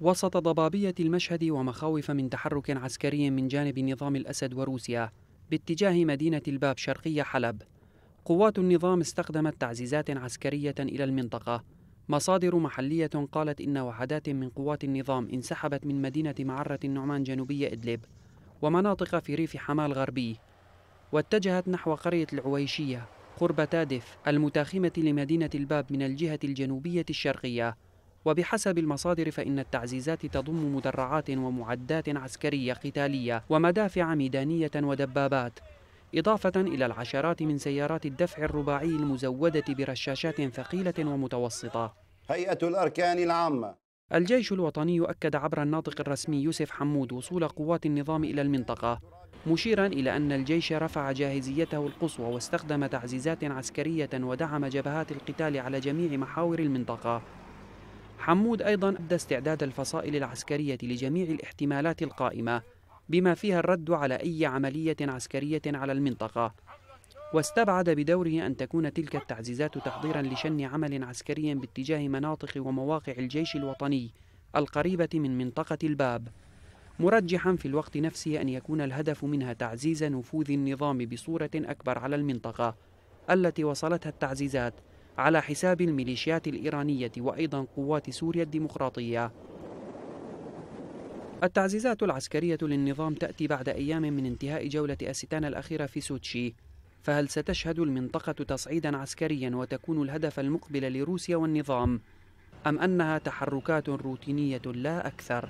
وسط ضبابية المشهد ومخاوف من تحرك عسكري من جانب نظام الأسد وروسيا باتجاه مدينة الباب شرقي حلب قوات النظام استخدمت تعزيزات عسكرية إلى المنطقة مصادر محلية قالت إن وحدات من قوات النظام انسحبت من مدينة معرة النعمان جنوبية إدلب ومناطق في ريف حماة الغربي واتجهت نحو قرية العويشية قرب تادف المتاخمة لمدينة الباب من الجهة الجنوبية الشرقية وبحسب المصادر فإن التعزيزات تضم مدرعات ومعدات عسكرية قتالية ومدافع ميدانية ودبابات إضافة إلى العشرات من سيارات الدفع الرباعي المزودة برشاشات ثقيلة ومتوسطة هيئة الأركان العامة الجيش الوطني أكد عبر الناطق الرسمي يوسف حمود وصول قوات النظام إلى المنطقة مشيرا إلى أن الجيش رفع جاهزيته القصوى واستخدم تعزيزات عسكرية ودعم جبهات القتال على جميع محاور المنطقة حمود أيضا أبدى استعداد الفصائل العسكرية لجميع الاحتمالات القائمة بما فيها الرد على أي عملية عسكرية على المنطقة واستبعد بدوره أن تكون تلك التعزيزات تحضيرا لشن عمل عسكري باتجاه مناطق ومواقع الجيش الوطني القريبة من منطقة الباب مرجحا في الوقت نفسه أن يكون الهدف منها تعزيز نفوذ النظام بصورة أكبر على المنطقة التي وصلتها التعزيزات على حساب الميليشيات الإيرانية وأيضا قوات سوريا الديمقراطية التعزيزات العسكرية للنظام تأتي بعد أيام من انتهاء جولة أستان الأخيرة في سوتشي فهل ستشهد المنطقة تصعيدا عسكريا وتكون الهدف المقبل لروسيا والنظام أم أنها تحركات روتينية لا أكثر؟